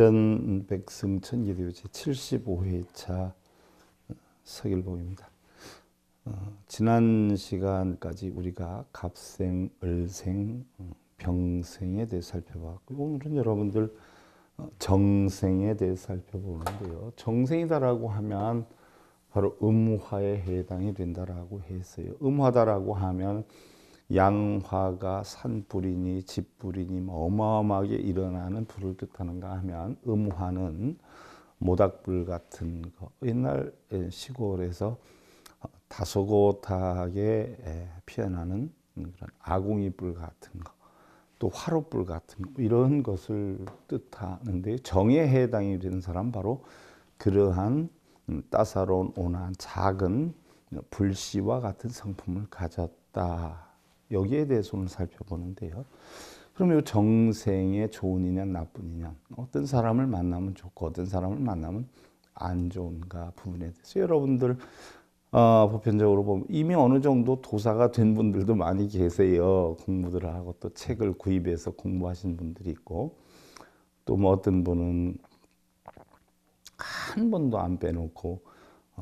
백전 백승천 기대교제 75회차 석일봉입니다 어, 지난 시간까지 우리가 갑생, 을생, 어, 병생에 대해 살펴봤고 오늘은 여러분들 어, 정생에 대해 살펴보는데요. 정생이다라고 하면 바로 음화에 해당이 된다라고 했어요. 음화다라고 하면 양화가 산불이니 집불이니 어마어마하게 일어나는 불을 뜻하는가 하면 음화는 모닥불 같은 거 옛날 예, 시골에서 다소곳하게 예, 피어나는 그런 아궁이불 같은 거 또 화롯불 같은 거 이런 것을 뜻하는데 정에 해당이 되는 사람 바로 그러한 음, 따사로운 온화한 작은 불씨와 같은 성품을 가졌다 여기에 대해서 오늘 살펴보는데요. 그럼 이 정생의 좋은 인연, 나쁜 인연, 어떤 사람을 만나면 좋고 어떤 사람을 만나면 안 좋은가 부분에 대해서 여러분들 어, 보편적으로 보면 이미 어느 정도 도사가 된 분들도 많이 계세요. 공부들 하고 또 책을 구입해서 공부하신 분들이 있고 또뭐 어떤 분은 한 번도 안 빼놓고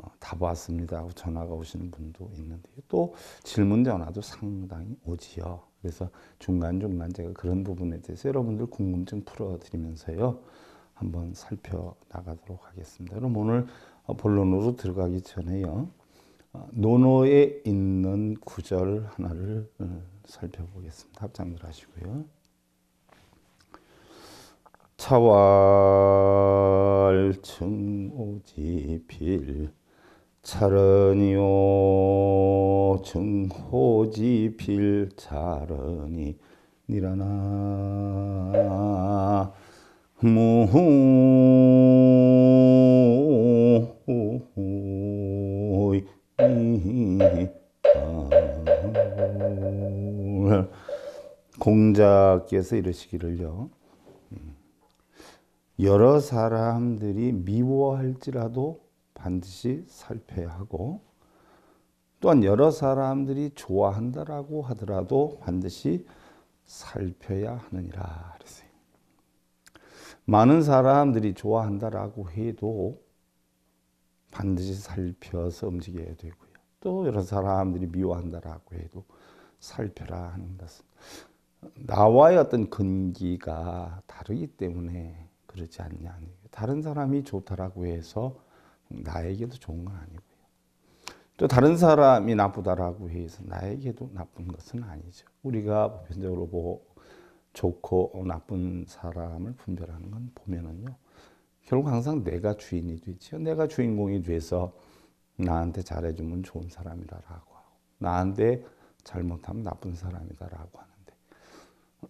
어, 답 왔습니다 하고 전화가 오시는 분도 있는데 또 질문 전화도 상당히 오지요. 그래서 중간중간 제가 그런 부분에 대해서 여러분들 궁금증 풀어드리면서요. 한번 살펴나가도록 하겠습니다. 그럼 오늘 어, 본론으로 들어가기 전에요. 논어에 있는 구절 하나를 어, 살펴보겠습니다. 합장들 하시고요. 차왈 증오지 필 차르니요 증호지 필 차르니 니라나 아. 공자께서 이러시기를요 음. 여러 사람들이 미워할지라도 반드시 살펴야 하고 또한 여러 사람들이 좋아한다라고 하더라도 반드시 살펴야 하느니라 그랬어요. 많은 사람들이 좋아한다라고 해도 반드시 살펴서 움직여야 되고요. 또 여러 사람들이 미워한다라고 해도 살펴라 하는 것은 나와의 어떤 근기가 다르기 때문에 그렇지 않냐. 다른 사람이 좋다라고 해서 나에게도 좋은 건 아니고요. 또 다른 사람이 나쁘다라고 해서 나에게도 나쁜 것은 아니죠. 우리가 보편적으로 뭐 좋고 나쁜 사람을 분별하는 건 보면은요. 결국 항상 내가 주인이 되지요. 내가 주인공이 돼서 나한테 잘해주면 좋은 사람이라고 하고 나한테 잘못하면 나쁜 사람이다라고 하는데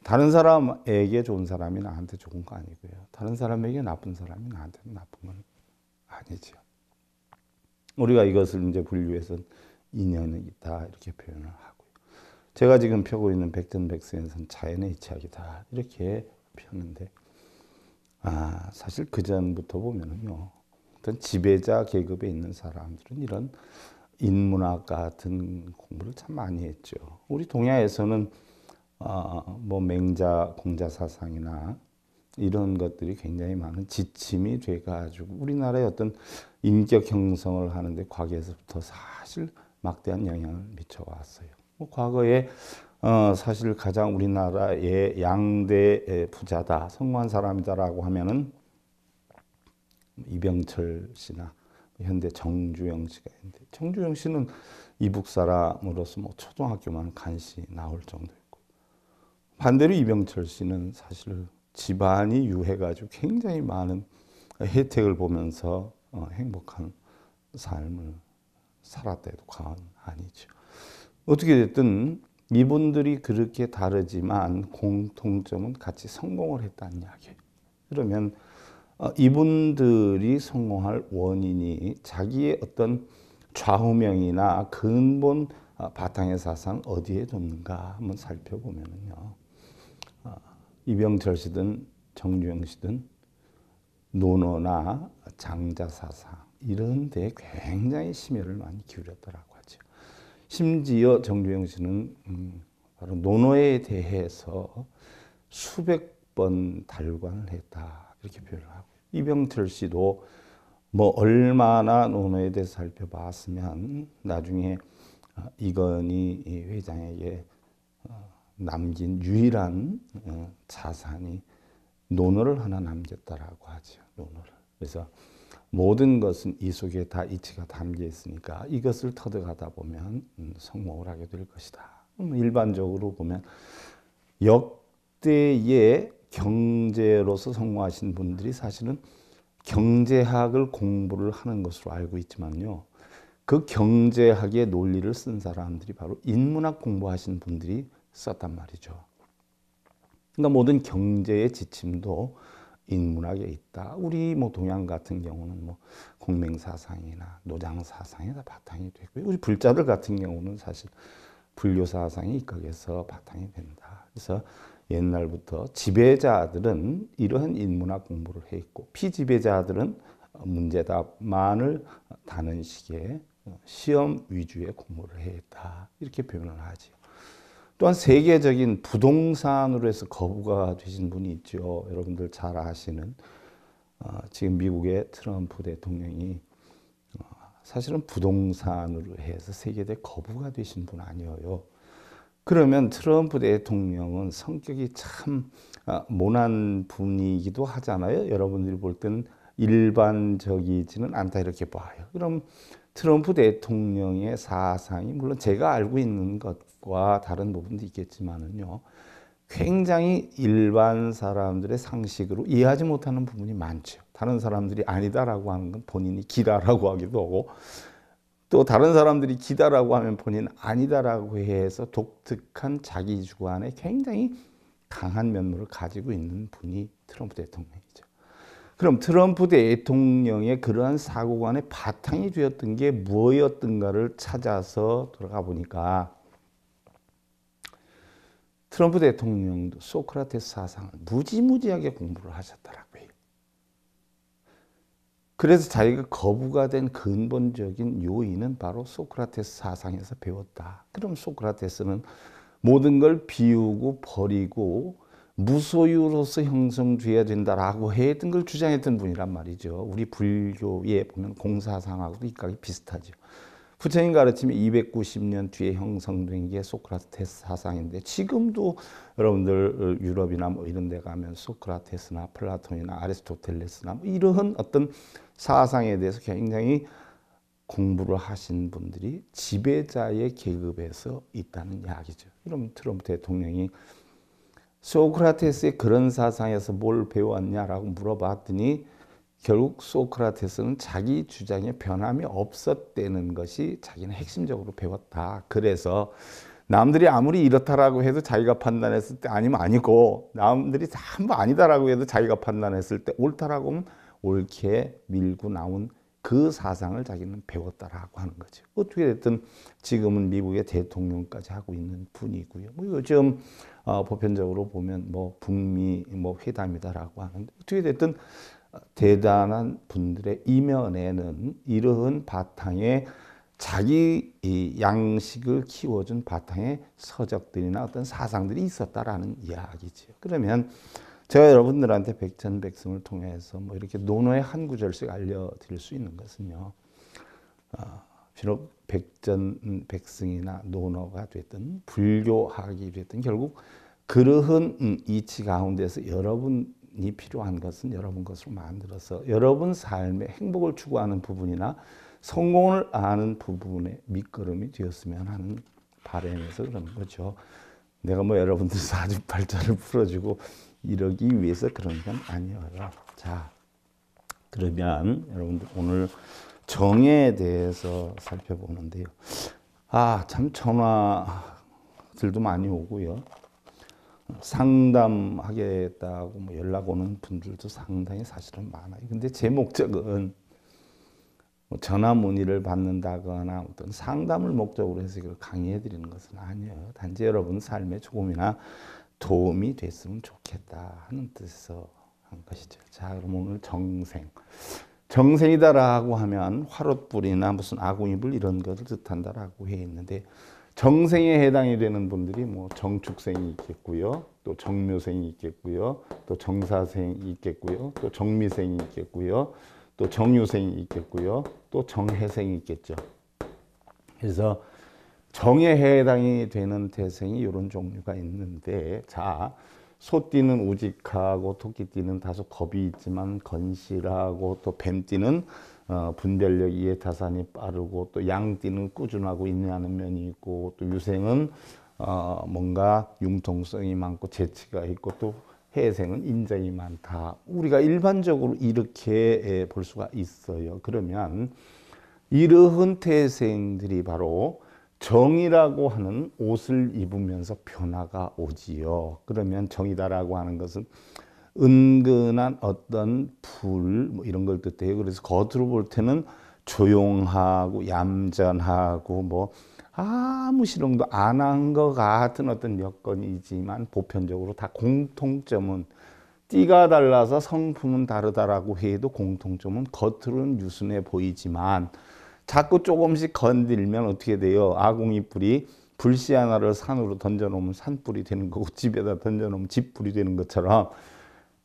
다른 사람에게 좋은 사람이 나한테 좋은 거 아니고요. 다른 사람에게 나쁜 사람이 나한테 나쁜 건 아니지요. 우리가 이것을 이제 분류해서 인연이다 이렇게 표현을 하고요. 제가 지금 펴고 있는 백전백승에서는 자연의 이치학이다 이렇게 펴는데 아 사실 그 전부터 보면은요 어떤 지배자 계급에 있는 사람들은 이런 인문학 같은 공부를 참 많이 했죠. 우리 동야에서는 어, 뭐 맹자 공자 사상이나 이런 것들이 굉장히 많은 지침이 돼가지고 우리나라의 어떤 인격 형성을 하는데 과거에서부터 사실 막대한 영향을 미쳐왔어요. 뭐 과거에 어, 사실 가장 우리나라의 양대 부자다, 성공한 사람이다라고 하면은 이병철 씨나 현대 정주영 씨가 있는데 정주영 씨는 이북 사람으로서 뭐 초등학교만 간 시 나올 정도였고 반대로 이병철 씨는 사실 집안이 유해가지고 굉장히 많은 혜택을 보면서 어, 행복한 삶을 살았대도 과언 아니죠. 어떻게 됐든 이분들이 그렇게 다르지만 공통점은 같이 성공을 했다는 이야기예요. 그러면 어, 이분들이 성공할 원인이 자기의 어떤 좌우명이나 근본 어, 바탕의 사상 어디에 뒀는가 한번 살펴보면요. 이병철 씨든 정주영 씨든 노노나 장자사상 이런 데 굉장히 심혈을 많이 기울였더라고 하죠. 심지어 정주영 씨는 음, 바로 노노에 대해서 수백 번 달관을 했다 이렇게 표현을 하고 이병철 씨도 뭐 얼마나 노노에 대해서 살펴봤으면 나중에 아, 이건희 회장에게 남긴 유일한 어, 자산이 논어를 하나 남겼다라고 하죠. 논어를. 그래서 모든 것은 이 속에 다 이치가 담겨 있으니까 이것을 터득하다 보면 음, 성공을 하게 될 것이다. 일반적으로 보면 역대의 경제로서 성공하신 분들이 사실은 경제학을 공부를 하는 것으로 알고 있지만요. 그 경제학의 논리를 쓴 사람들이 바로 인문학 공부하신 분들이 썼단 말이죠. 그러니까 모든 경제의 지침도 인문학에 있다. 우리 뭐 동양 같은 경우는 뭐 공맹 사상이나 노장 사상이 다 바탕이 되고요. 우리 불자들 같은 경우는 사실 불교 사상이 이각에서 바탕이 된다. 그래서 옛날부터 지배자들은 이러한 인문학 공부를 해 있고 피지배자들은 문제답만을 다는 식의 시험 위주의 공부를 해 있다. 이렇게 표현을 하지요. 또한 세계적인 부동산으로 해서 거부가 되신 분이 있죠. 여러분들 잘 아시는 어, 지금 미국의 트럼프 대통령이 어, 사실은 부동산으로 해서 세계대 거부가 되신 분 아니에요. 그러면 트럼프 대통령은 성격이 참 아, 모난 분이기도 하잖아요. 여러분들이 볼 때는 일반적이지는 않다 이렇게 봐요. 그럼 트럼프 대통령의 사상이 물론 제가 알고 있는 것과 다른 부분도 있겠지만은요. 굉장히 일반 사람들의 상식으로 이해하지 못하는 부분이 많죠. 다른 사람들이 아니다라고 하는 건 본인이 기다라고 하기도 하고 또 다른 사람들이 기다라고 하면 본인 아니다라고 해서 독특한 자기 주관에 굉장히 강한 면모를 가지고 있는 분이 트럼프 대통령이죠. 그럼 트럼프 대통령의 그러한 사고관의 바탕이 되었던 게 무엇이었던가를 찾아서 돌아가 보니까 트럼프 대통령도 소크라테스 사상을 무지무지하게 공부를 하셨더라고요. 그래서 자기가 거부가 된 근본적인 요인은 바로 소크라테스 사상에서 배웠다. 그럼 소크라테스는 모든 걸 비우고 버리고 무소유로서 형성돼야 된다라고 했던 걸 주장했던 분이란 말이죠. 우리 불교에 보면 공사상하고도 입각이 비슷하죠. 부처님 가르침이 290년 뒤에 형성된 게 소크라테스 사상인데 지금도 여러분들 유럽이나 뭐 이런 데 가면 소크라테스나 플라톤이나 아리스토텔레스나 뭐 이런 어떤 사상에 대해서 굉장히 공부를 하신 분들이 지배자의 계급에서 있다는 이야기죠. 그럼 트럼프 대통령이 소크라테스의 그런 사상에서 뭘 배웠냐라고 물어봤더니 결국 소크라테스는 자기 주장에 변함이 없었다는 것이 자기는 핵심적으로 배웠다. 그래서 남들이 아무리 이렇다라고 해도 자기가 판단했을 때 아니면 아니고 남들이 전부 아니다라고 해도 자기가 판단했을 때 옳다라고 하면 옳게 밀고 나온 그 사상을 자기는 배웠다라고 하는 거죠. 어떻게 됐든 지금은 미국의 대통령까지 하고 있는 분이고요. 뭐 요즘 어, 보편적으로 보면 뭐 북미 뭐 회담이다라고 하는데 어떻게 됐든 대단한 분들의 이면에는 이러한 바탕에 자기 양식을 키워준 바탕에 서적들이나 어떤 사상들이 있었다라는 이야기지요. 그러면 제가 여러분들한테 백전백승을 통해서 뭐 이렇게 논어의 한 구절씩 알려드릴 수 있는 것은요. 어, 비록 백전백승이나 논어가 됐든 불교학이 됐든 결국 그러한 음, 이치 가운데서 여러분 이 필요한 것은 여러분 것으로 만들어서 여러분 삶의 행복을 추구하는 부분이나 성공을 아는 부분의 밑거름이 되었으면 하는 바램에서 그런 거죠. 내가 뭐 여러분들 사주 발전을 풀어주고 이러기 위해서 그런 건 아니어요. 자, 그러면 여러분들 오늘 정에 대해서 살펴보는데요. 아, 참 전화들도 많이 오고요. 상담하겠다고 뭐 연락 오는 분들도 상당히 사실은 많아요. 근데 제 목적은 뭐 전화 문의를 받는다거나 어떤 상담을 목적으로 해서 이걸 강의해 드리는 것은 아니에요. 단지 여러분 삶에 조금이나 도움이 됐으면 좋겠다 하는 뜻에서 한 것이죠. 자, 그럼 오늘 정생. 정생이다라고 하면 화롯불이나 무슨 아궁이불 이런 것을 뜻한다라고 해 있는데 정생에 해당이 되는 분들이 뭐 정축생이 있겠고요. 또 정묘생이 있겠고요. 또 정사생이 있겠고요. 또 정미생이 있겠고요. 또 정유생이 있겠고요. 또 정해생이 있겠죠. 그래서 정에 해당이 되는 태생이 이런 종류가 있는데 자 소띠는 우직하고 토끼띠는 다소 겁이 있지만 건실하고 또 뱀띠는 어, 분별력 이해타산이 빠르고 또 양띠는 꾸준하고 인내하는 면이 있고 또 유생은 어, 뭔가 융통성이 많고 재치가 있고 또 해생은 인정이 많다. 우리가 일반적으로 이렇게 예, 볼 수가 있어요. 그러면 이러한 태생들이 바로 정이라고 하는 옷을 입으면서 변화가 오지요. 그러면 정이다라고 하는 것은 은근한 어떤 불뭐 이런 걸 뜻해요. 그래서 겉으로 볼 때는 조용하고 얌전하고 뭐 아무 실험도 안 한 것 같은 어떤 여건이지만 보편적으로 다 공통점은 띠가 달라서 성품은 다르다라고 해도 공통점은 겉으로는 유순해 보이지만 자꾸 조금씩 건들면 어떻게 돼요? 아궁이 뿔이 불씨 하나를 산으로 던져놓으면 산불이 되는 거고 집에다 던져놓으면 집불이 되는 것처럼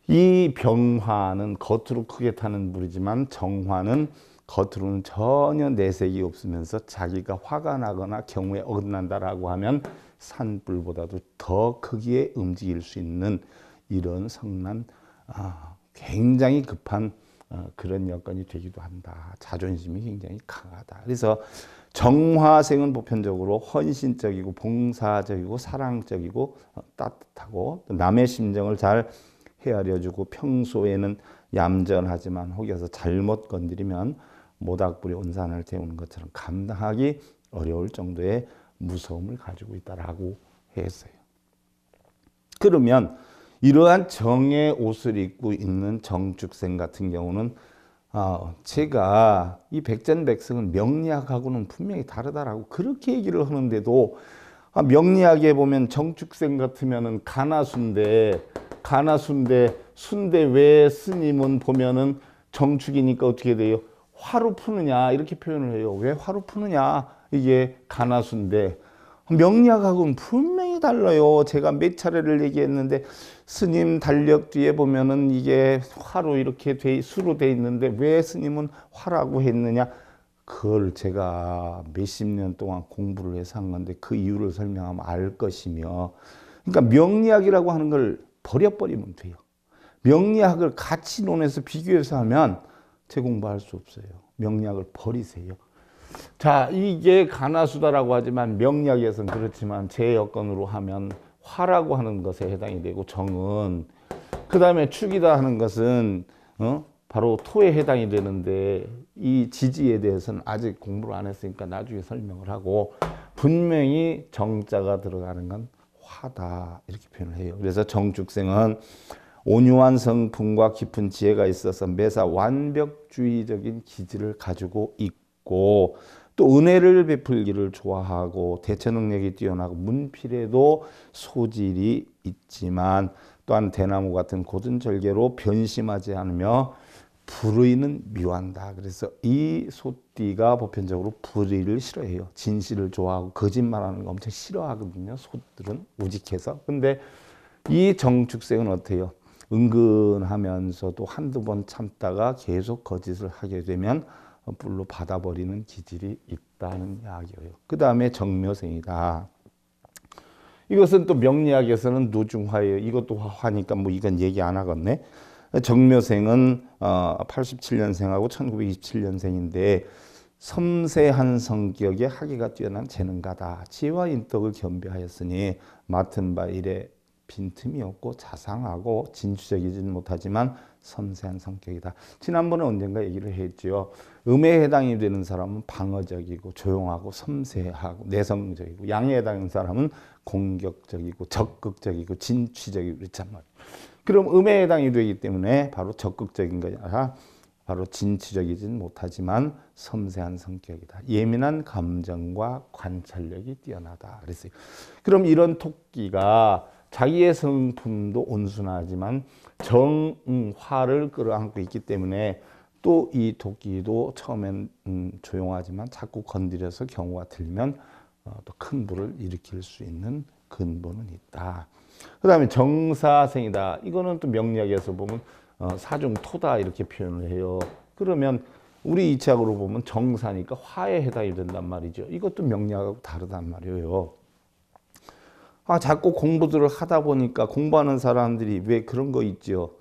이 병화는 겉으로 크게 타는 불이지만 정화는 겉으로는 전혀 내색이 없으면서 자기가 화가 나거나 경우에 어긋난다라고 하면 산불보다도 더 크기에 움직일 수 있는 이런 성난 아, 굉장히 급한 어, 그런 여건이 되기도 한다. 자존심이 굉장히 강하다. 그래서 정화생은 보편적으로 헌신적이고 봉사적이고 사랑적이고 어, 따뜻하고 남의 심정을 잘 헤아려주고 평소에는 얌전하지만 혹여서 잘못 건드리면 모닥불이 온산을 태우는 것처럼 감당하기 어려울 정도의 무서움을 가지고 있다라고 했어요. 그러면 이러한 정의 옷을 입고 있는 정축생 같은 경우는 아, 제가 이 백전백승은 명리학하고는 분명히 다르다라고 그렇게 얘기를 하는데도 아, 명리학에 보면 정축생 같으면가나수데 가나순대, 순대 왜 스님은 보면은 정축이니까 어떻게 돼요? 화로 푸느냐 이렇게 표현을 해요. 왜 화로 푸느냐? 이게 가나순대. 명리하고는 분명히 달라요. 제가 몇 차례를 얘기했는데 스님 달력 뒤에 보면은 이게 화로 이렇게 돼, 수로 돼 있는데 왜 스님은 화라고 했느냐? 그걸 제가 몇십 년 동안 공부를 해서 한 건데 그 이유를 설명하면 알 것이며 그러니까 명리학이라고 하는 걸 버려버리면 돼요. 명리학을 같이 논해서 비교해서 하면 제 공부할 수 없어요. 명리학을 버리세요. 자, 이게 가나수다라고 하지만 명리학에서는 그렇지만 제 여건으로 하면 화라고 하는 것에 해당이 되고 정은 그 다음에 축이다 하는 것은 어? 바로 토에 해당이 되는데 이 지지에 대해서는 아직 공부를 안 했으니까 나중에 설명을 하고 분명히 정자가 들어가는 건 하다 이렇게 표현을 해요. 그래서 정축생은 온유한 성품과 깊은 지혜가 있어서 매사 완벽주의적인 기질을 가지고 있고 또 은혜를 베풀기를 좋아하고 대처 능력이 뛰어나고 문필에도 소질이 있지만 또한 대나무 같은 고든 절개로 변심하지 않으며 불의는 미워한다. 그래서 이 소띠가 보편적으로 불의를 싫어해요. 진실을 좋아하고 거짓말하는 거 엄청 싫어하거든요. 소들은 우직해서. 근데 이 정축생은 어때요? 은근하면서도 한두 번 참다가 계속 거짓을 하게 되면 불로 받아버리는 기질이 있다는 이야기예요. 그 다음에 정묘생이다. 이것은 또 명리학에서는 노중화예요. 이것도 화니까 뭐 이건 얘기 안 하겠네. 정묘생은 87년생하고 어, 1927년생인데 섬세한 성격에 학위가 뛰어난 재능가다. 지와 인덕을 겸비하였으니 맡은 바 일에 빈틈이 없고 자상하고 진취적이지 못하지만 섬세한 성격이다. 지난번에 언젠가 얘기를 했지요. 음에 해당이 되는 사람은 방어적이고 조용하고 섬세하고 내성적이고 양에 해당하는 사람은 공격적이고 적극적이고 진취적이고 그렇단 말이에 그럼 음에 해당이 되기 때문에 바로 적극적인 거냐. 바로 진취적이진 못하지만 섬세한 성격이다. 예민한 감정과 관찰력이 뛰어나다. 그랬어요. 그럼 이런 토끼가 자기의 성품도 온순하지만 정화를 끌어안고 있기 때문에 또 이 토끼도 처음엔 음, 조용하지만 자꾸 건드려서 경우가 들면 어, 또큰 불을 일으킬 수 있는 근본은 있다. 그 다음에 정사생이다. 이거는 또 명리학에서 보면 어, 사중토다 이렇게 표현을 해요. 그러면 우리 이치학으로 보면 정사니까 화에 해당이 된단 말이죠. 이것도 명리학하고 다르단 말이에요. 아, 자꾸 공부들을 하다 보니까 공부하는 사람들이 왜 그런 거 있죠.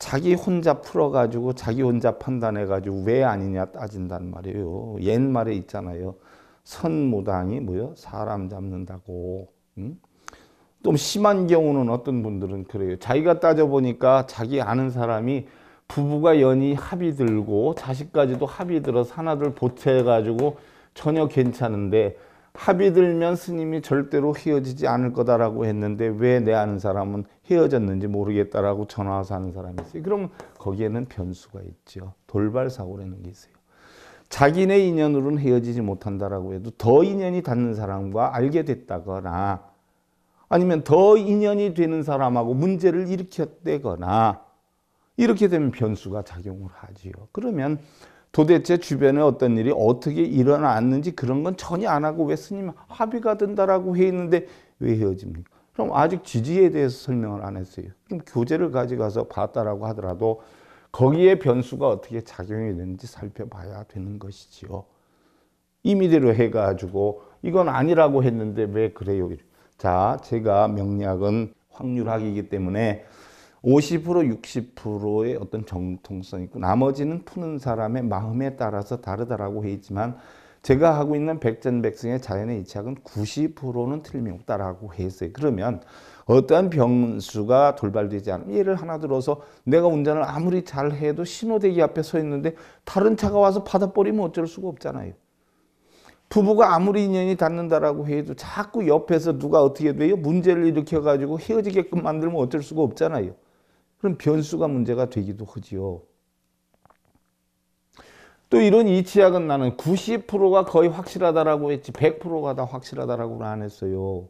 자기 혼자 풀어가지고 자기 혼자 판단해가지고 왜 아니냐 따진단 말이에요. 옛말에 있잖아요. 선무당이 뭐요? 사람 잡는다고. 응? 좀 심한 경우는 어떤 분들은 그래요. 자기가 따져보니까 자기 아는 사람이 부부가 연이 합이 들고 자식까지도 합이 들어서 하나를 보태가지고 전혀 괜찮은데 합이 들면 스님이 절대로 헤어지지 않을 거다라고 했는데 왜 내 아는 사람은 헤어졌는지 모르겠다라고 전화와서 하는 사람이 있어요. 그럼 거기에는 변수가 있죠. 돌발사고라는 게 있어요. 자기네 인연으로는 헤어지지 못한다라고 해도 더 인연이 닿는 사람과 알게 됐다거나 아니면 더 인연이 되는 사람하고 문제를 일으켰대거나 이렇게 되면 변수가 작용을 하지요. 그러면 도대체 주변에 어떤 일이 어떻게 일어났는지 그런 건 전혀 안 하고 왜 스님 합의가 된다라고 했는데왜 헤어집니까? 그럼 아직 지지에 대해서 설명을 안 했어요. 그럼 교재를 가져가서 봤다라고 하더라도 거기에 변수가 어떻게 작용이 되는지 살펴봐야 되는 것이지요. 임의대로 해가지고 이건 아니라고 했는데 왜 그래요? 자, 제가 명리학은 확률학이기 때문에 50% 60%의 어떤 정통성이 있고 나머지는 푸는 사람의 마음에 따라서 다르다라고 했지만 제가 하고 있는 백전백승의 자연의 이치학은 90%는 틀림없다라고 했어요. 그러면 어떠한 변수가 돌발되지 않으면 예를 하나 들어서 내가 운전을 아무리 잘해도 신호대기 앞에 서 있는데 다른 차가 와서 받아버리면 어쩔 수가 없잖아요. 부부가 아무리 인연이 닿는다라고 해도 자꾸 옆에서 누가 어떻게 돼요? 문제를 일으켜가지고 헤어지게끔 만들면 어쩔 수가 없잖아요. 그럼 변수가 문제가 되기도 하지요. 또 이런 이치약은 나는 90%가 거의 확실하다라고 했지 100%가 다 확실하다라고는 안 했어요.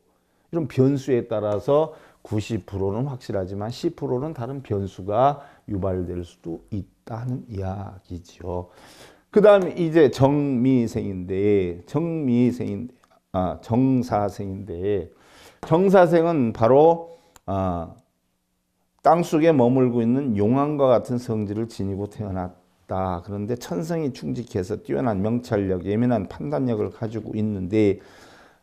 이런 변수에 따라서 90%는 확실하지만 10%는 다른 변수가 유발될 수도 있다는 이야기죠. 그 다음에 이제 정미생인데, 정미생인, 아, 정사생인데, 정사생은 바로, 아, 땅 속에 머물고 있는 용왕과 같은 성질을 지니고 태어났다. 그런데 천성이 충직해서 뛰어난 명찰력, 예민한 판단력을 가지고 있는데,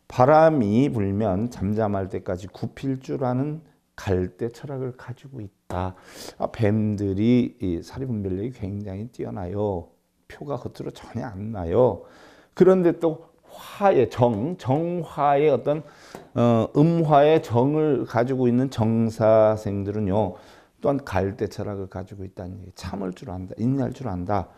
바람이 불면 잠잠할 때까지 굽힐 줄 아는 갈대 철학을 가지고 있다. 아, 뱀들이 사리분별력이 굉장히 뛰어나요. 표가 겉으로 전혀 안 나요. 그런데 또 화의 정, 정화의 어떤 어, 음화의 정을 가지고 있는 정사생들은요. 또한 갈대 철학을 그 가지고 있다는 얘기. 참을 줄 안다. 인내할 줄 안다.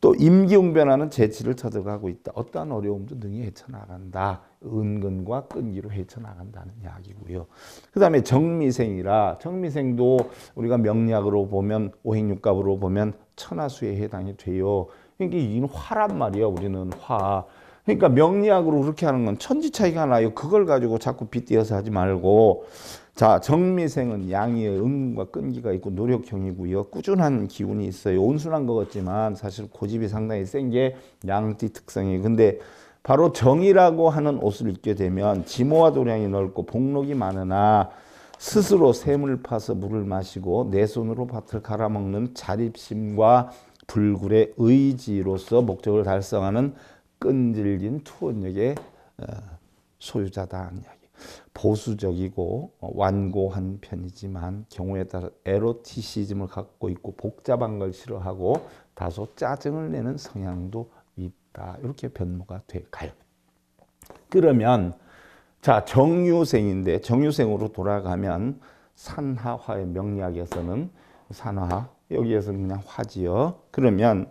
또 임기응변하는 재치를 터득하고 있다. 어떠한 어려움도 능히 헤쳐나간다. 은근과 끈기로 헤쳐나간다는 이야기고요. 그 다음에 정미생이라 정미생도 우리가 명리으로 보면 오행육갑으로 보면 천하수에 해당이 돼요. 그러니까 이 화란 말이야 우리는 화. 그러니까 명리학으로 그렇게 하는 건 천지 차이가 나요. 그걸 가지고 자꾸 빗대어서 하지 말고 자 정미생은 양이의 응과 끈기가 있고 노력형이고요. 꾸준한 기운이 있어요. 온순한 것 같지만 사실 고집이 상당히 센 게 양띠 특성이. 에요 근데 바로 정이라고 하는 옷을 입게 되면 지모와 도량이 넓고 복록이 많으나 스스로 샘을 파서 물을 마시고 내 손으로 밭을 갈아먹는 자립심과 불굴의 의지로서 목적을 달성하는 끈질긴 투원력의 어, 소유자다 하는 이야기. 보수적이고 어, 완고한 편이지만 경우에 따라 에로티시즘을 갖고 있고 복잡한 걸 싫어하고 다소 짜증을 내는 성향도 있다. 이렇게 변모가 돼 가요. 그러면 자 정유생인데 정유생으로 돌아가면 산하화의 명리학에서는 산화 여기에서는 그냥 화지요. 그러면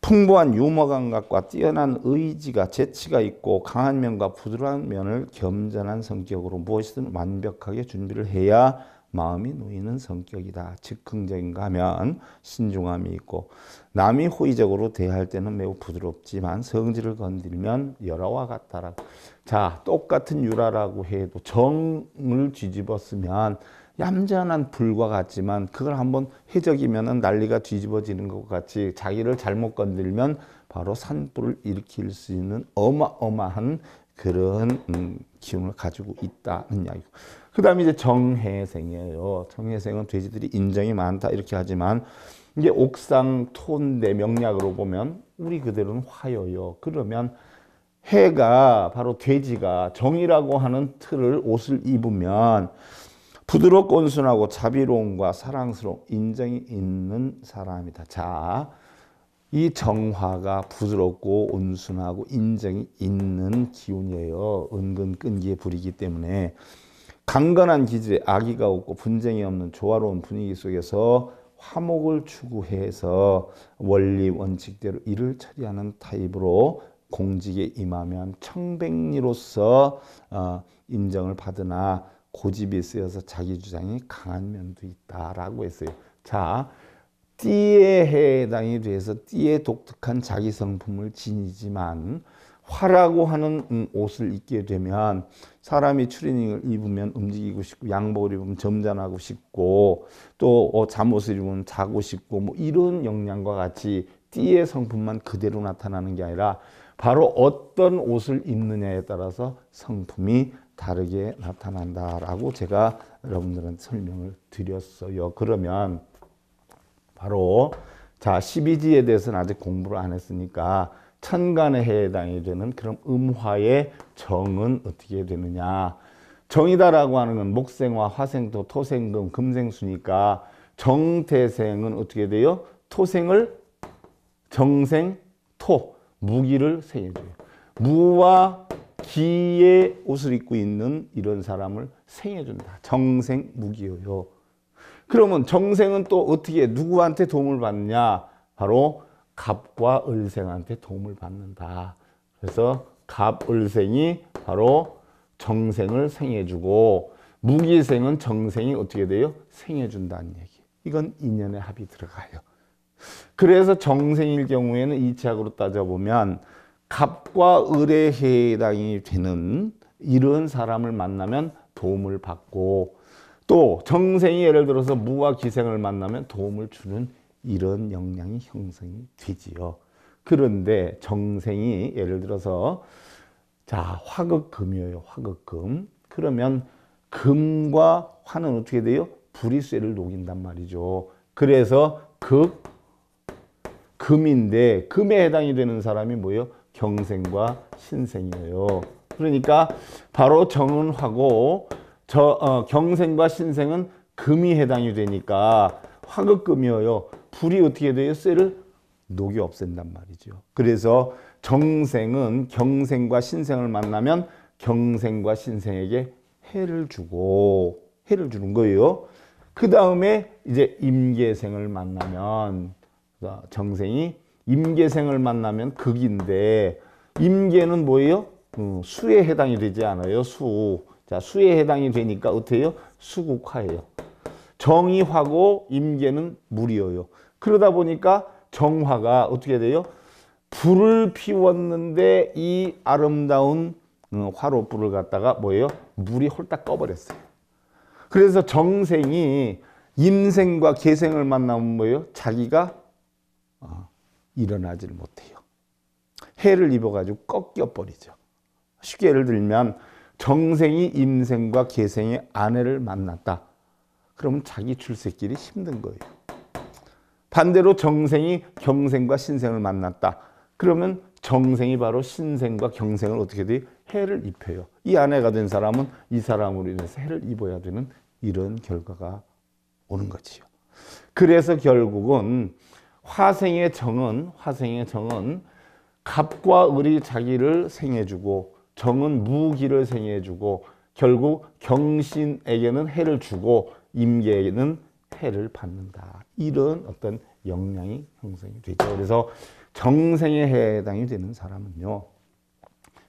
풍부한 유머 감각과 뛰어난 의지가 재치가 있고 강한 면과 부드러운 면을 겸전한 성격으로 무엇이든 완벽하게 준비를 해야 마음이 놓이는 성격이다. 즉흥적인가 하면 신중함이 있고 남이 호의적으로 대할 때는 매우 부드럽지만 성질을 건드리면 열화와 같다라고. 자, 똑같은 유라라고 해도 정을 뒤집었으면 얌전한 불과 같지만 그걸 한번 해적이면 난리가 뒤집어지는 것 같이 자기를 잘못 건들면 바로 산불을 일으킬 수 있는 어마어마한 그런 음, 기운을 가지고 있다는 이야기고 그 다음에 이제 정해생이에요. 정해생은 돼지들이 인정이 많다 이렇게 하지만 이게 옥상 톤대 명략으로 보면 우리 그대로는 화요요. 그러면 해가 바로 돼지가 정이라고 하는 틀을 옷을 입으면 부드럽고 온순하고 자비로움과 사랑스러움, 인정이 있는 사람이다. 자, 이 정화가 부드럽고 온순하고 인정이 있는 기운이에요. 은근 끈기의 불이기 때문에 강건한 기질에 악의가 없고 분쟁이 없는 조화로운 분위기 속에서 화목을 추구해서 원리 원칙대로 일을 처리하는 타입으로 공직에 임하면 청백리로서 어, 인정을 받으나 고집이 쓰여서 자기 주장이 강한 면도 있다라고 했어요. 자, 띠에 해당이 돼서 띠의 독특한 자기 성품을 지니지만 화라고 하는 음, 옷을 입게 되면 사람이 추리닝을 입으면 움직이고 싶고 양복을 입으면 점잖하고 싶고 또 어, 잠옷을 입으면 자고 싶고 뭐 이런 영향과 같이 띠의 성품만 그대로 나타나는 게 아니라 바로 어떤 옷을 입느냐에 따라서 성품이 다르게 나타난다라고 제가 여러분들한테 설명을 드렸어요. 그러면 바로 자 12지에 대해서는 아직 공부를 안 했으니까 천간에 해당이 되는 그런 음화의 정은 어떻게 되느냐 정이다라고 하는 건 목생화, 화생토, 토생금, 금생수니까 정태생은 어떻게 돼요? 토생을 정생, 토, 무기를 생해줘요. 무와 기의 옷을 입고 있는 이런 사람을 생해준다. 정생 무기요. 그러면 정생은 또 어떻게 누구한테 도움을 받냐? 바로 갑과 을생한테 도움을 받는다. 그래서 갑을생이 바로 정생을 생해주고 무기생은 정생이 어떻게 돼요? 생해준다는 얘기. 이건 인연의 합이 들어가요. 그래서 정생일 경우에는 이치학으로 따져보면 갑과 을에 해당이 되는 이런 사람을 만나면 도움을 받고 또 정생이 예를 들어서 무와 기생을 만나면 도움을 주는 이런 역량이 형성이 되지요. 그런데 정생이 예를 들어서 자 화극금이에요. 화극금. 그러면 금과 화는 어떻게 돼요? 불이 쇠를 녹인단 말이죠. 그래서 극, 금인데 금에 해당이 되는 사람이 뭐예요? 경생과 신생이에요. 그러니까 바로 정은화고 저 어, 경생과 신생은 금이 해당이 되니까 화극금이어요. 불이 어떻게 돼요? 쇠를 녹이 없앤단 말이죠. 그래서 정생은 경생과 신생을 만나면 경생과 신생에게 해를 주고 해를 주는 거예요. 그 다음에 이제 임계생을 만나면 그러니까 정생이 임계생을 만나면 극인데 임계는 뭐예요? 음, 수에 해당이 되지 않아요. 수. 자, 수에 해당이 되니까 어때요? 수국화예요. 정의화고 임계는 물이어요. 그러다 보니까 정화가 어떻게 돼요? 불을 피웠는데 이 아름다운 음, 화로불을 갖다가 뭐예요? 물이 홀딱 꺼버렸어요. 그래서 정생이 임생과 계생을 만나면 뭐예요? 자기가 어. 일어나질 못해요. 해를 입어가지고 꺾여버리죠. 쉽게 예를 들면 정생이 임생과 계생이 아내를 만났다. 그러면 자기 출세길이 힘든 거예요. 반대로 정생이 경생과 신생을 만났다. 그러면 정생이 바로 신생과 경생을 어떻게 돼? 해를 입혀요. 이 아내가 된 사람은 이 사람으로 인해서 해를 입어야 되는 이런 결과가 오는 거지요. 그래서 결국은 화생의 정은 화생의 정은 갑과 을이 자기를 생해주고 정은 무기를 생해주고 결국 경신에게는 해를 주고 임계에는 게 해를 받는다. 이런 어떤 역량이 형성이 되죠. 그래서 정생에 해당이 되는 사람은요.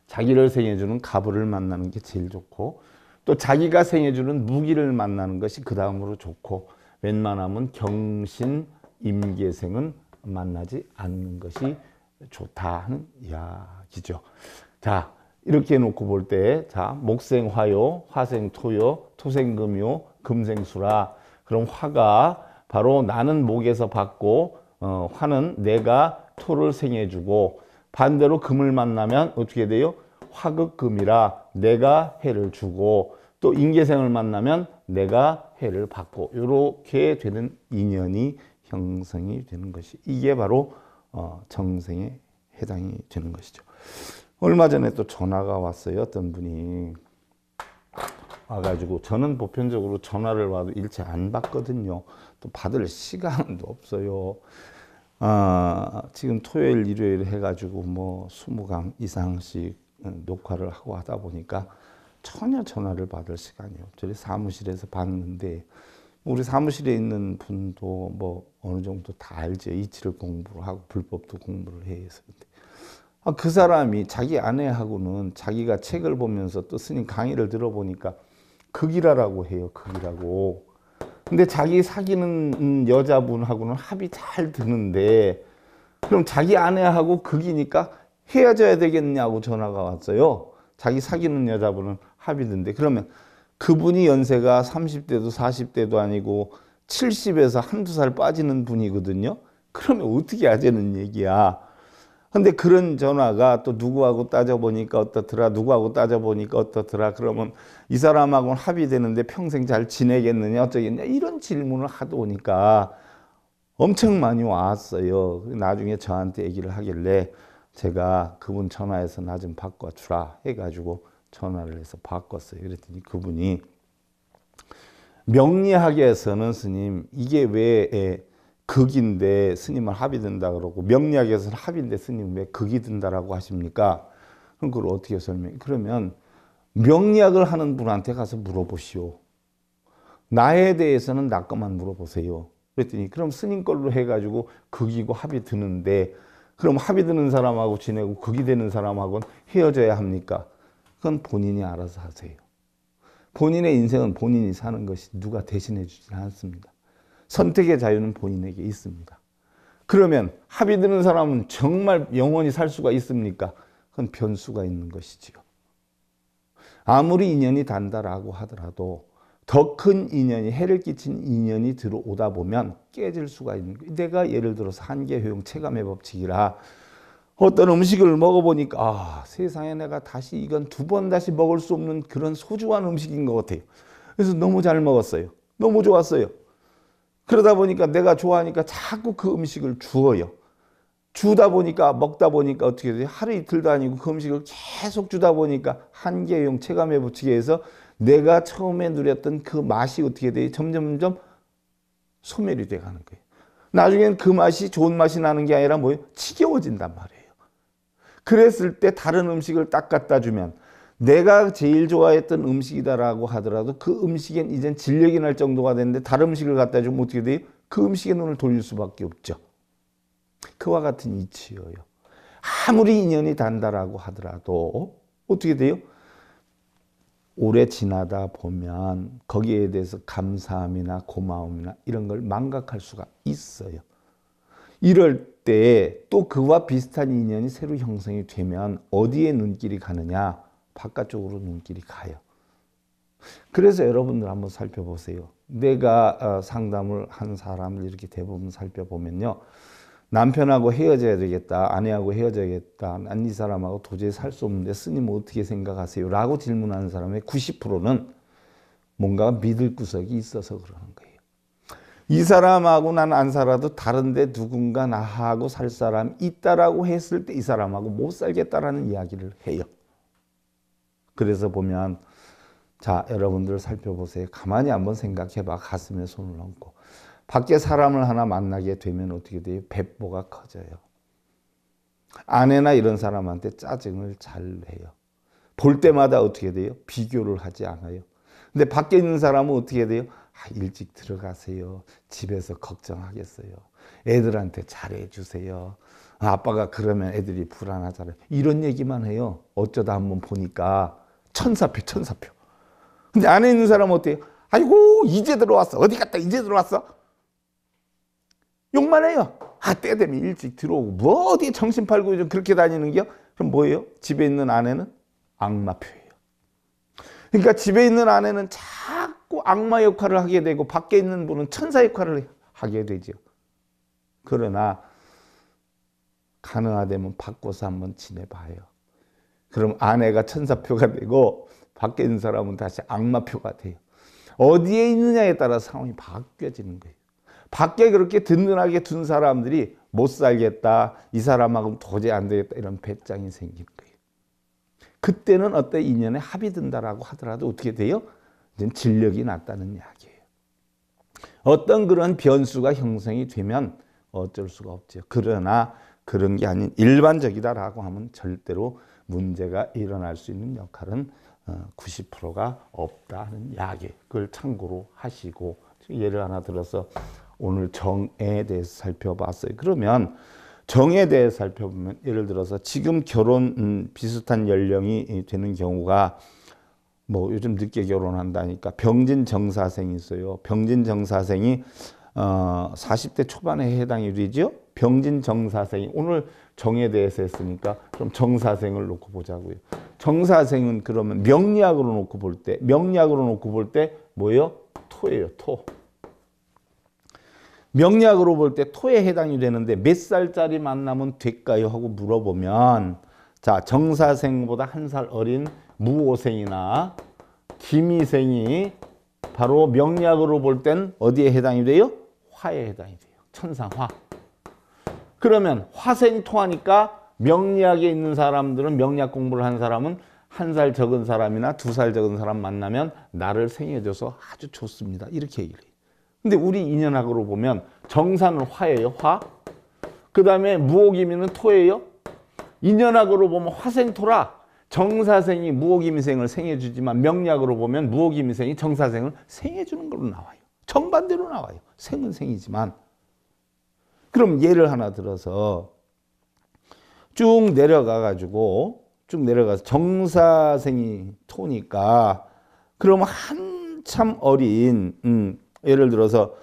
자기를 생해주는 갑을 만나는 게 제일 좋고 또 자기가 생해주는 무기를 만나는 것이 그 다음으로 좋고 웬만하면 경신, 임계생은 만나지 않는 것이 좋다 는 이야기죠. 자, 이렇게 놓고 볼 때, 자, 목생 화요, 화생 토요, 토생 금요, 금생 수라. 그럼 화가 바로 나는 목에서 받고, 어, 화는 내가 토를 생해주고, 반대로 금을 만나면 어떻게 돼요? 화극금이라 내가 해를 주고, 또 인계생을 만나면 내가 해를 받고, 이렇게 되는 인연이 형성이 되는 것이 이게 바로 어, 정생에 해당이 되는 것이죠. 얼마 전에 또 전화가 왔어요. 어떤 분이 와가지고 저는 보편적으로 전화를 와도 일체 안 받거든요. 또 받을 시간도 없어요. 아, 지금 토요일, 일요일 해가지고 뭐 20강 이상씩 녹화를 하고 하다 보니까 전혀 전화를 받을 시간이 없죠. 사무실에서 받는데 우리 사무실에 있는 분도 뭐 어느 정도 다 알죠. 이치를 공부를 하고 불법도 공부를 해서. 아, 그 사람이 자기 아내하고는 자기가 책을 보면서 또 스님 강의를 들어보니까 극이라라고 해요. 극이라고. 근데 자기 사귀는 여자분하고는 합이 잘 드는데 그럼 자기 아내하고 극이니까 헤어져야 되겠냐고 전화가 왔어요. 자기 사귀는 여자분은 합이 든데 그러면 그분이 연세가 30대도 40대도 아니고 70에서 한두 살 빠지는 분이거든요. 그러면 어떻게 하자는 얘기야. 근데 그런 전화가 또 누구하고 따져보니까 어떻더라, 누구하고 따져보니까 어떻더라, 그러면 이 사람하고는 합의되는데 평생 잘 지내겠느냐, 어쩌겠냐, 이런 질문을 하도 오니까 엄청 많이 왔어요. 나중에 저한테 얘기를 하길래 제가 그분 전화해서 나 좀 바꿔주라 해가지고 전화를 해서 바꿨어요. 그랬더니 그분이 명리학에서는 스님 이게 왜 극인데 스님은 합이 든다 그러고 명리학에서는 합인데 스님 왜 극이 든다라고 하십니까? 그럼 그걸 어떻게 설명? 그러면 명리학을 하는 분한테 가서 물어보시오. 나에 대해서는 나 것만 물어보세요. 그랬더니 그럼 스님 걸로 해가지고 극이고 합이 드는데 그럼 합이 드는 사람하고 지내고 극이 되는 사람하고는 헤어져야 합니까? 그건 본인이 알아서 하세요. 본인의 인생은 본인이 사는 것이 누가 대신해 주지 않습니다. 선택의 자유는 본인에게 있습니다. 그러면 합이 드는 사람은 정말 영원히 살 수가 있습니까? 그건 변수가 있는 것이지요. 아무리 인연이 단다라고 하더라도 더 큰 인연이 해를 끼친 인연이 들어오다 보면 깨질 수가 있는 거예요. 내가 예를 들어서 한계 효용 체감의 법칙이라 어떤 음식을 먹어보니까 아, 세상에 내가 다시 이건 두 번 다시 먹을 수 없는 그런 소중한 음식인 것 같아요. 그래서 너무 잘 먹었어요. 너무 좋았어요. 그러다 보니까 내가 좋아하니까 자꾸 그 음식을 주어요. 주다 보니까 먹다 보니까 어떻게 돼요? 하루 이틀도 아니고 그 음식을 계속 주다 보니까 한계용 체감에 붙이게 해서 내가 처음에 누렸던 그 맛이 어떻게 돼요? 점점점 소멸이 돼가는 거예요. 나중엔 그 맛이 좋은 맛이 나는 게 아니라 뭐예요? 지겨워진단 말이에요. 그랬을 때 다른 음식을 딱 갖다 주면 내가 제일 좋아했던 음식이다라고 하더라도 그 음식엔 이젠 진력이 날 정도가 됐는데 다른 음식을 갖다 주면 어떻게 돼요? 그 음식에 눈을 돌릴 수밖에 없죠. 그와 같은 이치예요 아무리 인연이 단다라고 하더라도 어떻게 돼요? 오래 지나다 보면 거기에 대해서 감사함이나 고마움이나 이런 걸 망각할 수가 있어요. 이럴 때 또 그와 비슷한 인연이 새로 형성이 되면 어디에 눈길이 가느냐? 바깥쪽으로 눈길이 가요. 그래서 여러분들 한번 살펴보세요. 내가 어, 상담을 한 사람을 이렇게 대부분 살펴보면요. 남편하고 헤어져야 되겠다. 아내하고 헤어져야겠다. 난 이 사람하고 도저히 살 수 없는데 스님 어떻게 생각하세요? 라고 질문하는 사람의 90%는 뭔가 믿을 구석이 있어서 그러는 거예요. 이 사람하고 난 안 살아도 다른데 누군가 나하고 살 사람 있다라고 했을 때 이 사람하고 못 살겠다라는 이야기를 해요. 그래서 보면 자 여러분들 살펴보세요. 가만히 한번 생각해봐. 가슴에 손을 얹고 밖에 사람을 하나 만나게 되면 어떻게 돼요? 배포가 커져요. 아내나 이런 사람한테 짜증을 잘 내요. 볼 때마다 어떻게 돼요? 비교를 하지 않아요. 근데 밖에 있는 사람은 어떻게 돼요? 아, 일찍 들어가세요. 집에서 걱정하겠어요. 애들한테 잘해주세요. 아빠가 그러면 애들이 불안하잖아요. 이런 얘기만 해요. 어쩌다 한번 보니까 천사표, 천사표. 근데 안에 있는 사람은 어때요? 아이고, 이제 들어왔어. 어디 갔다 이제 들어왔어? 욕만 해요. 아, 때 되면 일찍 들어오고, 뭐 어디 정신 팔고 좀 그렇게 다니는 게요? 그럼 뭐예요? 집에 있는 아내는 악마표예요. 그러니까 집에 있는 아내는 잘 자꾸 악마 역할을 하게 되고 밖에 있는 분은 천사 역할을 하게 되죠. 그러나 가능하다면 바꿔서 한번 지내봐요. 그럼 아내가 천사표가 되고 밖에 있는 사람은 다시 악마표가 돼요. 어디에 있느냐에 따라 상황이 바뀌어지는 거예요. 밖에 그렇게 든든하게 둔 사람들이 못 살겠다, 이 사람하고는 도저히 안 되겠다 이런 배짱이 생긴 거예요. 그때는 어때 인연에 합이 든다라고 하더라도 어떻게 돼요? 진력이 낮다는 이야기예요. 어떤 그런 변수가 형성이 되면 어쩔 수가 없죠. 그러나 그런 게 아닌 일반적이다라고 하면 절대로 문제가 일어날 수 있는 역할은 90%가 어, 없다는 이야기. 그걸 참고로 하시고 예를 하나 들어서 오늘 정에 대해서 살펴봤어요. 그러면 정에 대해 살펴보면 예를 들어서 지금 결혼 음, 비슷한 연령이 되는 경우가 뭐 요즘 늦게 결혼한다니까 병진 정사생이 있어요. 병진 정사생이 어 40대 초반에 해당이되죠. 병진 정사생이 오늘 정에 대해서 했으니까 그럼 정사생을 놓고 보자고요. 정사생은 그러면 명리학으로 놓고 볼 때 명리학으로 놓고 볼 때 뭐예요? 토예요. 토. 명리학으로 볼 때 토에 해당이 되는데 몇 살짜리 만나면 될까요? 하고 물어보면 자 정사생보다 한 살 어린 무오생이나 기미생이 바로 명약으로 볼 땐 어디에 해당이 돼요? 화에 해당이 돼요. 천상화. 그러면 화생이 통하니까 명리학에 있는 사람들은 명리학 공부를 한 사람은 한 살 적은 사람이나 두 살 적은 사람 만나면 나를 생해줘서 아주 좋습니다. 이렇게 얘기를 해요. 근데 우리 인연학으로 보면 정산은 화예요. 화. 그 다음에 무오기미는 토예요. 인연학으로 보면 화생토라 정사생이 무기미생을 생해주지만 명략으로 보면 무기미생이 정사생을 생해주는 걸로 나와요. 정반대로 나와요. 생은 생이지만. 그럼 예를 하나 들어서 쭉 내려가 가지고 쭉 내려가서 정사생이 토니까 그럼 한참 어린 음, 예를 들어서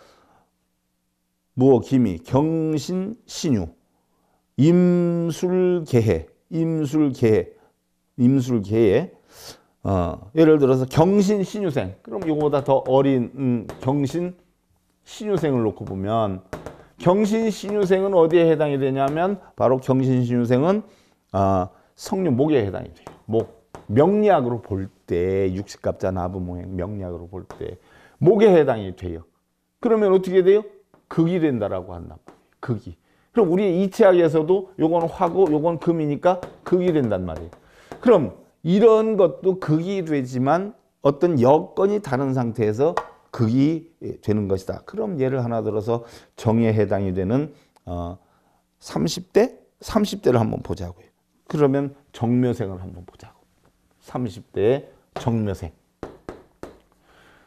무어 김이 경신 신유 임술계해 임술계해 임술계에 어, 예를 들어서 경신 신유생 그럼 이거보다 더 어린 음, 경신 신유생을 놓고 보면 경신 신유생은 어디에 해당이 되냐면 바로 경신 신유생은 어, 성류 목에 해당이 돼요. 목 명리학으로 볼 때 육식갑자 나부모행 명리학으로 볼 때 목에 해당이 돼요. 그러면 어떻게 돼요? 극이 된다라고 한다말이에 극이. 그럼 우리 이치학에서도 요건 화고 요건 금이니까 극이 된단 말이에요. 그럼 이런 것도 극이 되지만 어떤 여건이 다른 상태에서 극이 되는 것이다. 그럼 예를 하나 들어서 정에 해당이 되는 어 30대, 30대를 한번 보자고요. 그러면 정묘생을 한번 보자고. 3 0대 정묘생.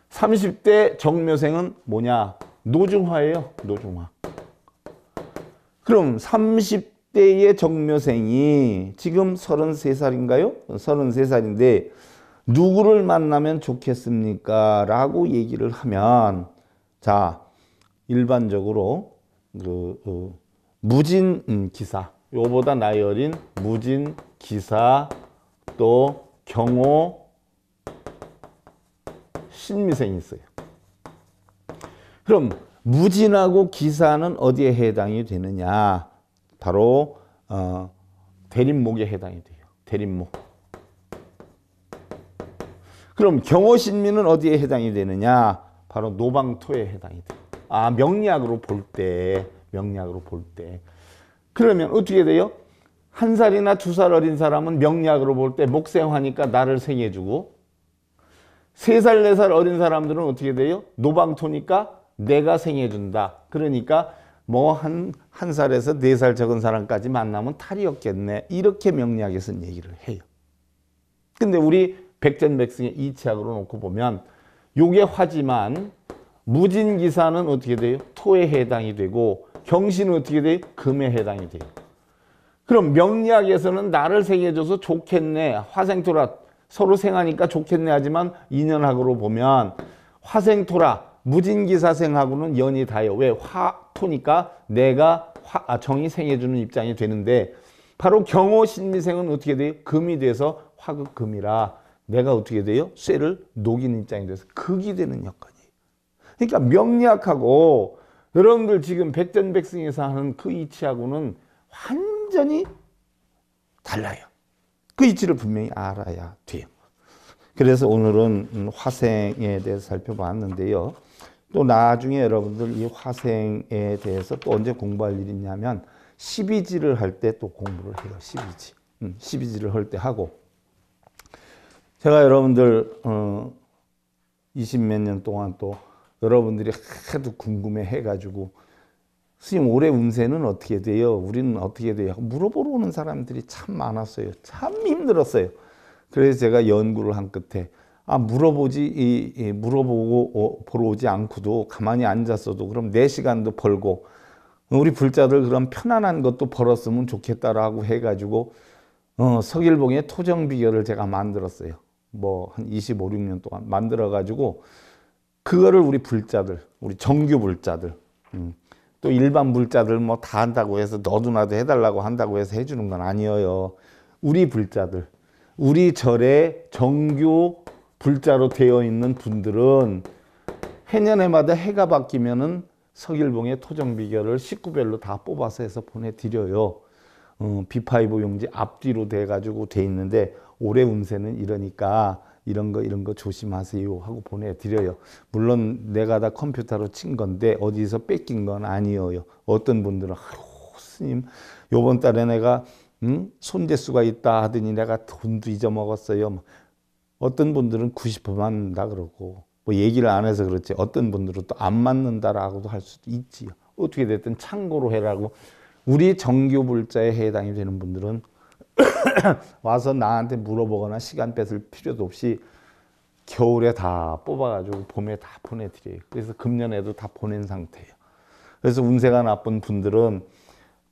30대 정묘생은 뭐냐? 노중화예요. 노중화. 그럼 그때의 정묘생이 지금 33살인가요? 33살인데 누구를 만나면 좋겠습니까? 라고 얘기를 하면 자 일반적으로 그, 그 무진 음, 기사 요보다 나이 어린 무진 기사 또 경호 신미생이 있어요. 그럼 무진하고 기사는 어디에 해당이 되느냐? 바로 어, 대림목에 해당이 돼요. 대림목. 그럼 경호신민은 어디에 해당이 되느냐? 바로 노방토에 해당이 돼요. 아 명리학으로 볼 때, 명리학으로 볼 때. 그러면 어떻게 돼요? 한 살이나 두 살 어린 사람은 명리학으로 볼 때 목생화니까 나를 생해주고 세 살, 네 살 어린 사람들은 어떻게 돼요? 노방토니까 내가 생해준다. 그러니까 뭐한한 살에서 네 살 적은 사람까지 만나면 탈이없겠네 이렇게 명리학에서는 얘기를 해요. 근데 우리 백전백승의 이치학으로 놓고 보면 요게 화지만 무진기사는 어떻게 돼요? 토에 해당이 되고 경신은 어떻게 돼요? 금에 해당이 돼요. 그럼 명리학에서는 나를 생해줘서 좋겠네. 화생토라 서로 생하니까 좋겠네 하지만 인연학으로 보면 화생토라 무진기사생하고는 연이 닿아요. 왜? 화토니까 내가 화, 아, 정이 생해주는 입장이 되는데 바로 경호신미생은 어떻게 돼요? 금이 돼서 화극금이라 내가 어떻게 돼요? 쇠를 녹이는 입장이 돼서 극이 되는 역할이에요. 그러니까 명리학하고 여러분들 지금 백전백승에서 하는 그 이치하고는 완전히 달라요. 그 이치를 분명히 알아야 돼요. 그래서 오늘은 화생에 대해서 살펴봤는데요. 또 나중에 여러분들 이 화생에 대해서 또 언제 공부할 일이 있냐면 12지를 할 때 또 공부를 해요. 12지. 음, 12지를 할 때 하고. 제가 여러분들 어, 20 몇 년 동안 또 여러분들이 하도 궁금해 해가지고 스님 올해 운세는 어떻게 돼요? 우리는 어떻게 돼요? 물어보러 오는 사람들이 참 많았어요. 참 힘들었어요. 그래서 제가 연구를 한 끝에 아, 물어보지, 이, 이 물어보고 오, 어, 보러 오지 않고도 가만히 앉았어도 그럼 내 네 시간도 벌고 우리 불자들 그럼 편안한 것도 벌었으면 좋겠다라고 해가지고 어, 서길봉의 토정비결을 제가 만들었어요. 뭐 한 25, 6년 동안 만들어가지고 그거를 우리 불자들, 우리 정규 불자들, 음, 또 일반 불자들 뭐 다 한다고 해서 너도 나도 해달라고 한다고 해서 해주는 건 아니에요. 우리 불자들, 우리 절에 정규 불자로 되어 있는 분들은 해년에마다 해가 바뀌면은 석일봉의 토정비결을 식구별로 다 뽑아서 해서 보내드려요. 어, B5 용지 앞뒤로 돼가지고 돼 있는데 올해 운세는 이러니까 이런 거 이런 거 조심하세요 하고 보내드려요. 물론 내가 다 컴퓨터로 친 건데 어디서 뺏긴 건 아니에요. 어떤 분들은 아유 스님 요번 달에 내가 음? 손재수가 있다 하더니 내가 돈도 잊어먹었어요. 뭐 어떤 분들은 90% 맞는다 그러고 뭐 얘기를 안 해서 그렇지 어떤 분들은 또 안 맞는다라고도 할 수도 있지요. 어떻게 됐든 참고로 해라고 우리 정규불자에 해당이 되는 분들은 와서 나한테 물어보거나 시간 뺏을 필요도 없이 겨울에 다 뽑아가지고 봄에 다 보내드려요. 그래서 금년에도 다 보낸 상태예요. 그래서 운세가 나쁜 분들은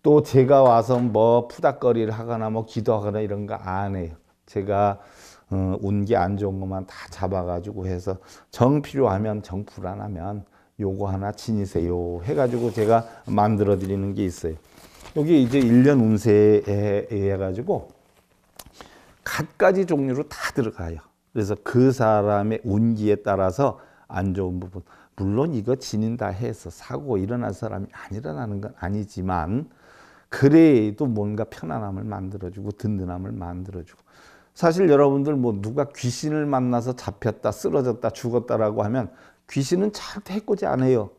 또 제가 와서 뭐 푸닥거리를 하거나 뭐 기도하거나 이런 거 안 해요. 제가 어, 운기 안 좋은 것만 다 잡아가지고 해서 정 필요하면 정 불안하면 요거 하나 지니세요 해가지고 제가 만들어 드리는 게 있어요. 여기 이제 1년 운세에 해가지고 갖가지 종류로 다 들어가요. 그래서 그 사람의 운기에 따라서 안 좋은 부분 물론 이거 지닌다 해서 사고 일어날 사람이 안 일어나는 건 아니지만 그래도 뭔가 편안함을 만들어주고 든든함을 만들어주고 사실 여러분들 뭐 누가 귀신을 만나서 잡혔다, 쓰러졌다, 죽었다라고 하면 귀신은 절대 해코지 안 해요.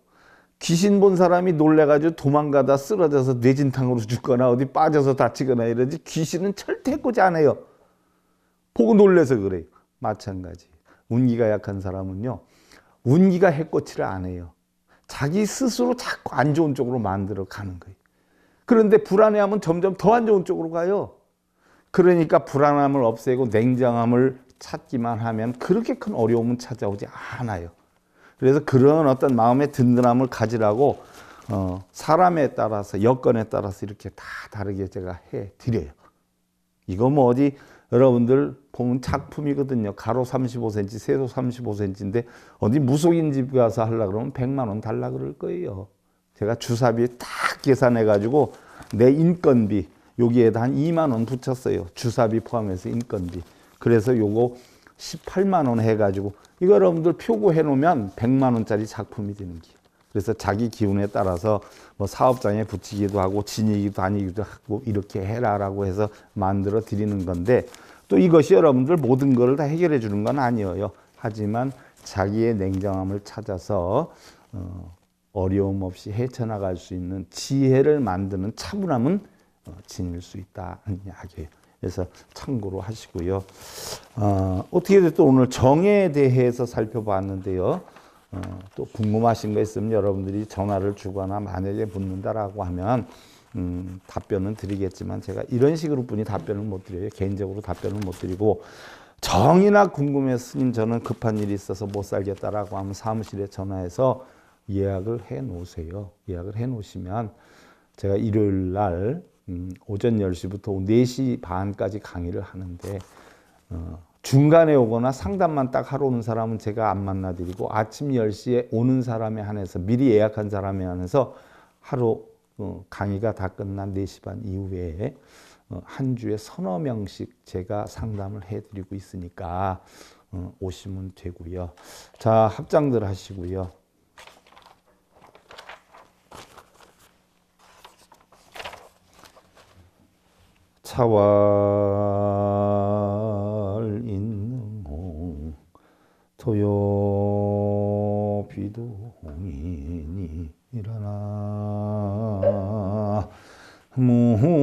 귀신 본 사람이 놀래가지고 도망가다 쓰러져서 뇌진탕으로 죽거나 어디 빠져서 다치거나 이러지 귀신은 절대 해코지 안 해요. 보고 놀래서 그래 마찬가지. 운기가 약한 사람은요. 운기가 해코지를 안 해요. 자기 스스로 자꾸 안 좋은 쪽으로 만들어 가는 거예요. 그런데 불안해하면 점점 더 안 좋은 쪽으로 가요. 그러니까 불안함을 없애고 냉정함을 찾기만 하면 그렇게 큰 어려움은 찾아오지 않아요. 그래서 그런 어떤 마음의 든든함을 가지라고 어, 사람에 따라서 여건에 따라서 이렇게 다 다르게 제가 해 드려요. 이거 뭐 어디 여러분들 보면 작품이거든요. 가로 35cm, 세로 35cm인데 어디 무속인 집 가서 하려 그러면 100만 원 달라 그럴 거예요. 제가 주사비 딱 계산해 가지고 내 인건비 여기에다 한 2만 원 붙였어요. 주사비 포함해서 인건비. 그래서 요거 18만 원 해가지고 이거 여러분들 표고해 놓으면 100만 원짜리 작품이 되는 거예 그래서 자기 기운에 따라서 뭐 사업장에 붙이기도 하고 지니기도 아니기도 하고 이렇게 해라라고 해서 만들어 드리는 건데 또 이것이 여러분들 모든 것을 다 해결해 주는 건 아니에요. 하지만 자기의 냉정함을 찾아서 어, 어려움 없이 헤쳐나갈 수 있는 지혜를 만드는 차분함은 어, 지닐 수 있다는 이야기예요. 그래서 참고로 하시고요. 어, 떻게 됐든 오늘 정에 대해서 살펴봤는데요. 어, 또 궁금하신 거 있으면 여러분들이 전화를 주거나 만약에 묻는다라고 하면 음, 답변은 드리겠지만 제가 이런 식으로 뿐이 답변을 못 드려요. 개인적으로 답변을 못 드리고 정이나 궁금했으면 저는 급한 일이 있어서 못 살겠다라고 하면 사무실에 전화해서 예약을 해 놓으세요. 예약을 해 놓으시면 제가 일요일 날 음, 오전 10시부터 4시 반까지 강의를 하는데 어, 중간에 오거나 상담만 딱 하러 오는 사람은 제가 안 만나드리고 아침 10시에 오는 사람에 한해서 미리 예약한 사람에 한해서 하루 어, 강의가 다 끝난 4시 반 이후에 어, 한 주에 서너 명씩 제가 상담을 해드리고 있으니까 어, 오시면 되고요. 자, 합장들 하시고요. 사활인홍 토요 비동이니 일어나 무미타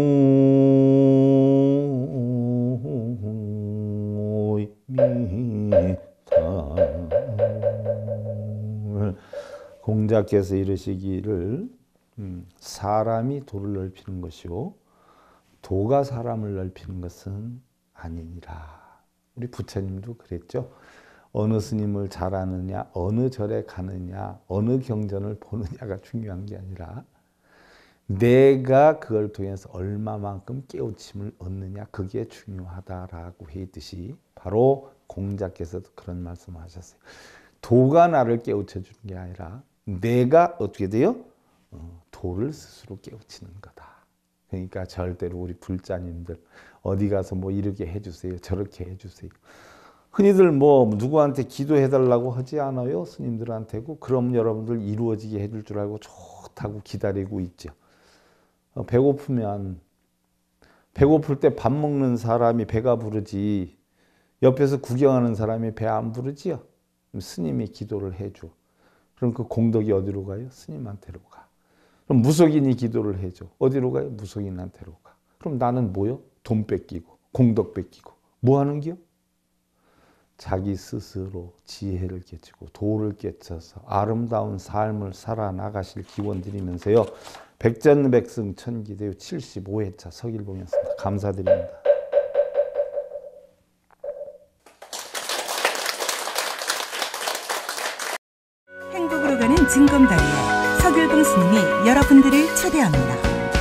공자께서 이르시기를 사람이 돌을 넓히는 것이요 도가 사람을 넓히는 것은 아니니라. 우리 부처님도 그랬죠. 어느 스님을 잘 아느냐, 어느 절에 가느냐, 어느 경전을 보느냐가 중요한 게 아니라 내가 그걸 통해서 얼마만큼 깨우침을 얻느냐 그게 중요하다라고 했듯이 바로 공자께서도 그런 말씀을 하셨어요. 도가 나를 깨우쳐 주는 게 아니라 내가 어떻게 돼요? 어, 도를 스스로 깨우치는 거다. 그러니까 절대로 우리 불자님들 어디 가서 뭐 이렇게 해주세요. 저렇게 해주세요. 흔히들 뭐 누구한테 기도해달라고 하지 않아요. 스님들한테고 그럼 여러분들 이루어지게 해줄 줄 알고 좋다고 기다리고 있죠. 어, 배고프면 배고플 때 밥 먹는 사람이 배가 부르지 옆에서 구경하는 사람이 배 안 부르지요. 스님이 기도를 해줘. 그럼 그 공덕이 어디로 가요? 스님한테로 가. 그럼 무속인이 기도를 해줘. 어디로 가요? 무속인한테로 가. 그럼 나는 뭐요? 돈 뺏기고, 공덕 뺏기고. 뭐 하는 기 자기 스스로 지혜를 깨치고 도를 깨쳐서 아름다운 삶을 살아나가실 기원 드리면서요. 백전백승 천기대요 75회차 서길봉이었습니다. 감사드립니다. 행복으로 가는 증검다 예수님이 여러분들을 초대합니다.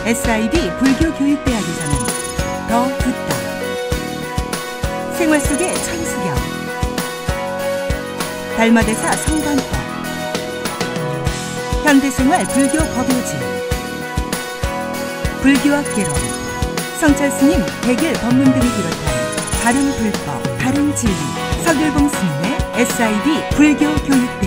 SIB 불교교육대학에서는 더 듣다. 생활 속의 천수경. 달마대사 성관법. 현대생활 불교 법요지. 불교학 개론. 성찰스님 백일 법문 등을 비롯한 다른 불법, 다른 진리. 서결봉 스님의 SIB 불교교육